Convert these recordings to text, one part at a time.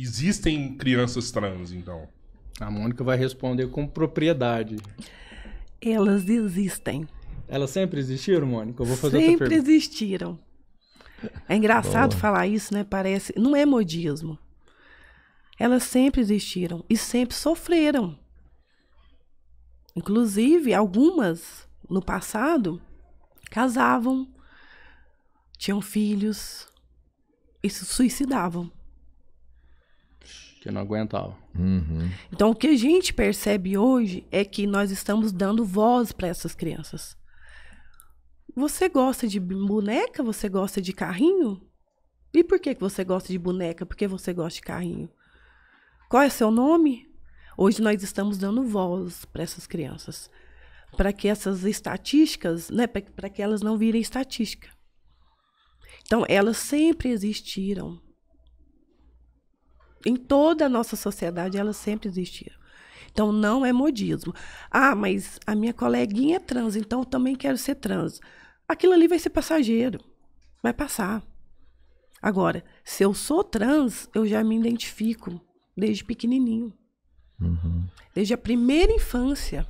Existem crianças trans, então? A Mônica vai responder com propriedade. Elas existem. Elas sempre existiram, Mônica? Eu vou fazer Sempre existiram. É engraçado Boa. falar isso, né? Parece. Não é modismo. Elas sempre existiram e sempre sofreram. Inclusive, algumas no passado casavam, tinham filhos e se suicidavam. Que não aguentava. Uhum. Então, o que a gente percebe hoje é que nós estamos dando voz para essas crianças. Você gosta de boneca? Você gosta de carrinho? E por que, que você gosta de boneca? Por que você gosta de carrinho? Qual é seu nome? Hoje nós estamos dando voz para essas crianças. Para que essas estatísticas, né, para que elas não virem estatística. Então, elas sempre existiram em toda a nossa sociedade elas sempre existiram. Então não é modismo. Ah, mas a minha coleguinha é trans, então eu também quero ser trans. Aquilo ali vai ser passageiro. Vai passar. Agora, se eu sou trans, eu já me identifico desde pequenininho. Uhum. Desde a primeira infância,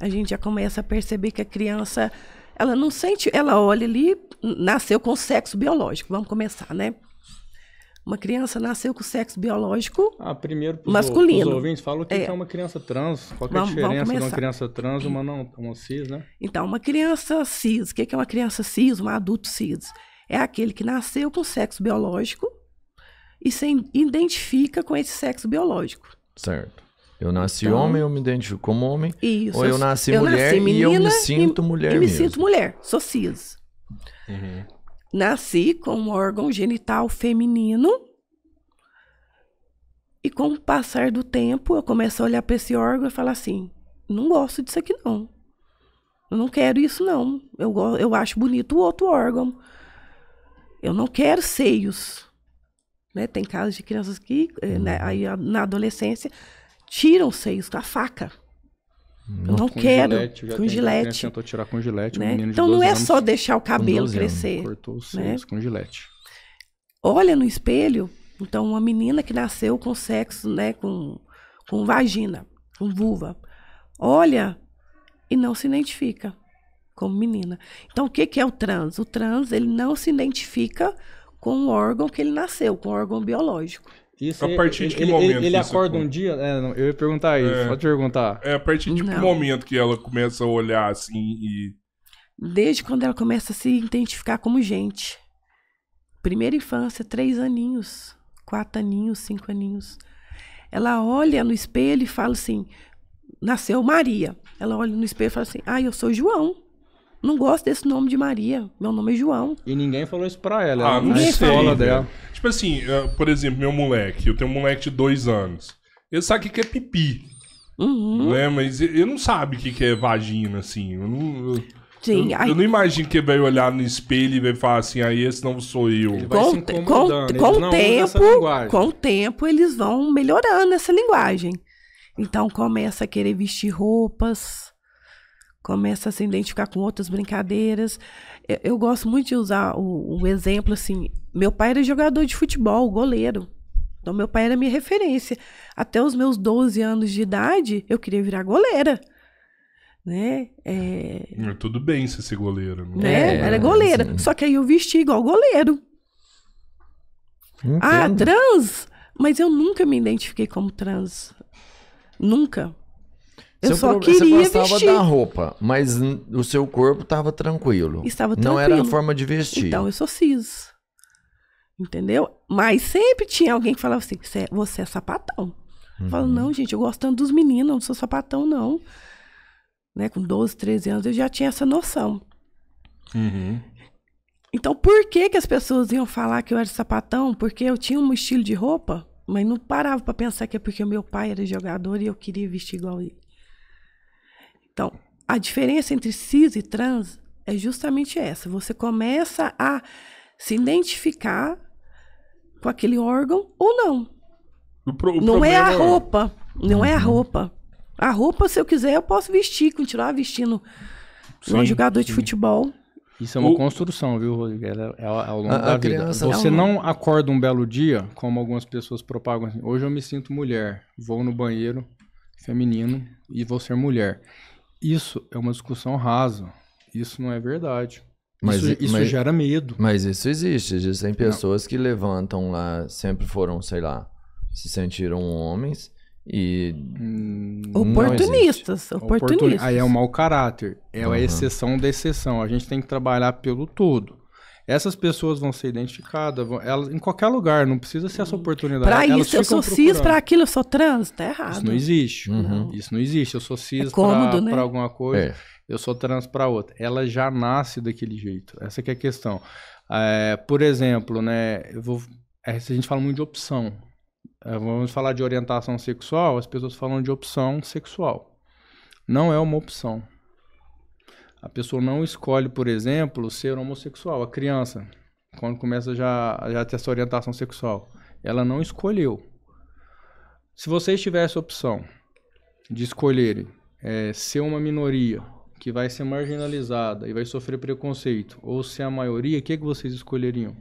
a gente já começa a perceber que a criança, ela não sente, ela olha ali, nasceu com sexo biológico, vamos começar, né? Uma criança nasceu com sexo biológico ah, primeiro pros masculino. Os ouvintes falam o que é. é. uma criança trans, qual é a diferença de uma criança trans e uma não, uma cis, né? Então, uma criança cis, o que é uma criança cis, um adulto cis? É aquele que nasceu com sexo biológico e se identifica com esse sexo biológico. Certo. Eu nasci então, homem, eu me identifico como homem. Isso, ou eu nasci eu mulher nasci menina, e eu me sinto e, mulher e me mesmo. sinto mulher, sou cis. Uhum. Nasci com um órgão genital feminino. E com o passar do tempo, eu começo a olhar para esse órgão e falar assim: não gosto disso aqui não. Eu não quero isso não. Eu, eu acho bonito o outro órgão. Eu não quero seios. Né? Tem casos de crianças que, eh, né, uhum. aí na adolescência, tiram seios com a faca. Eu não com quero. Gilete, eu com gilete. tentou tirar com gilete. Né? Um então não é anos, só deixar o cabelo crescer. Anos, cortou os né? seios né? com gilete. Olha no espelho. Então, uma menina que nasceu com sexo, né? Com, com vagina, com vulva. Olha e não se identifica como menina. Então, o que, que é o trans? O trans, ele não se identifica com o órgão que ele nasceu, com o órgão biológico. Isso, a partir de que ele, momento? Ele, ele acorda um dia. É, não, eu ia perguntar isso, é, pode perguntar. É a partir de não. que momento que ela começa a olhar assim e. Desde quando ela começa a se identificar como gente. Primeira infância, três aninhos, quatro aninhos, cinco aninhos. Ela olha no espelho e fala assim: nasceu Maria. Ela olha no espelho e fala assim: ah, eu sou João não gosto desse nome de Maria. Meu nome é João. E ninguém falou isso pra ela. Ah, né? não sei. dela. Tipo assim, eh, por exemplo, meu moleque, eu tenho um moleque de dois anos. Ele sabe o que é pipi. Uhum. Né? Mas ele não sabe o que é vagina, assim. Eu não, Sim, eu, eu, não imagino que ele vai olhar no espelho e vai falar assim, aí ah, esse não sou eu. Ele com, com, com o tempo, com o tempo, eles vão melhorando essa linguagem. Então começa a querer vestir roupas começa a se identificar com outras brincadeiras. Eu, eu gosto muito de usar o, exemplo assim. Meu pai era jogador de futebol, goleiro. Então, meu pai era minha referência. Até os meus 12 anos de idade, eu queria virar goleira. Né? É... Tudo bem ser goleira. Né? né? É, era goleira. Sim. Só que aí eu vesti igual goleiro. Entendo. Ah, trans? Mas eu nunca me identifiquei como trans. Nunca. Eu seu só pro... queria você gostava vestir. da roupa, mas o seu corpo estava tranquilo. Estava tranquilo. Não era a forma de vestir. Então, eu sou cis. Entendeu? Mas sempre tinha alguém que falava assim, você é, você é sapatão. Uhum. Eu falo, não, gente, eu gosto tanto dos meninos, eu não sou sapatão, não. Né? Com 12, 13 anos, eu já tinha essa noção. Uhum. Então, por que, que as pessoas iam falar que eu era sapatão? Porque eu tinha um estilo de roupa, mas não parava para pensar que é porque o meu pai era jogador e eu queria vestir igual ele. Então, a diferença entre cis e trans é justamente essa. Você começa a se identificar com aquele órgão ou não. O pro, o não é a é- roupa. Não uhum. é a uhum. roupa. A roupa, se eu quiser, eu posso vestir, continuar vestindo sim, um jogador sim. de futebol. Isso é uma o... construção, viu, Rodrigo? É, é ao longo a, da a vida. É Você não... não acorda um belo dia, como algumas pessoas propagam assim. Hoje eu me sinto mulher, vou no banheiro feminino e vou ser mulher isso é uma discussão rasa. Isso não é verdade. Mas, isso, isso mas, gera medo. Mas isso existe. Existem pessoas não. que levantam lá, sempre foram, sei lá, se sentiram homens e. Hum, oportunistas, oportunistas. Aí é o um mau caráter. É uhum. a exceção da exceção. A gente tem que trabalhar pelo todo. Essas pessoas vão ser identificadas, vão, elas, em qualquer lugar, não precisa ser essa oportunidade. Para isso, eu sou procurando. cis, para aquilo eu sou trans, tá errado. Isso não existe. Uhum. Isso não existe. Eu sou cis é para né? alguma coisa, é. eu sou trans para outra. Ela já nasce daquele jeito. Essa é a questão. É, por exemplo, né, eu vou, é, a gente fala muito de opção. É, vamos falar de orientação sexual, as pessoas falam de opção sexual. Não é uma opção. A pessoa não escolhe, por exemplo, ser homossexual. A criança, quando começa já, já a ter essa orientação sexual, ela não escolheu. Se vocês tivessem a opção de escolherem é, ser uma minoria que vai ser marginalizada e vai sofrer preconceito, ou ser a maioria, o que, que vocês escolheriam?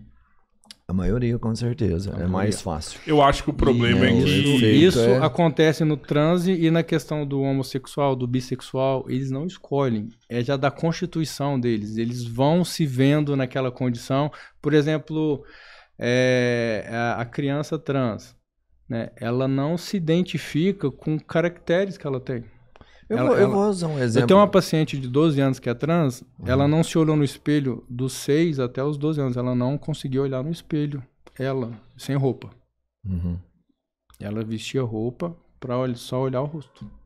A maioria, com certeza. A é maioria. mais fácil. Eu acho que o problema e, é, é que. Isso é... acontece no transe e na questão do homossexual, do bissexual, eles não escolhem. É já da constituição deles. Eles vão se vendo naquela condição. Por exemplo, é, a criança trans. Né? Ela não se identifica com caracteres que ela tem. Eu, ela, vou, eu ela... vou usar um exemplo. Eu tenho uma paciente de 12 anos que é trans, uhum. ela não se olhou no espelho dos 6 até os 12 anos. Ela não conseguiu olhar no espelho, ela, sem roupa. Uhum. Ela vestia roupa pra só olhar o rosto.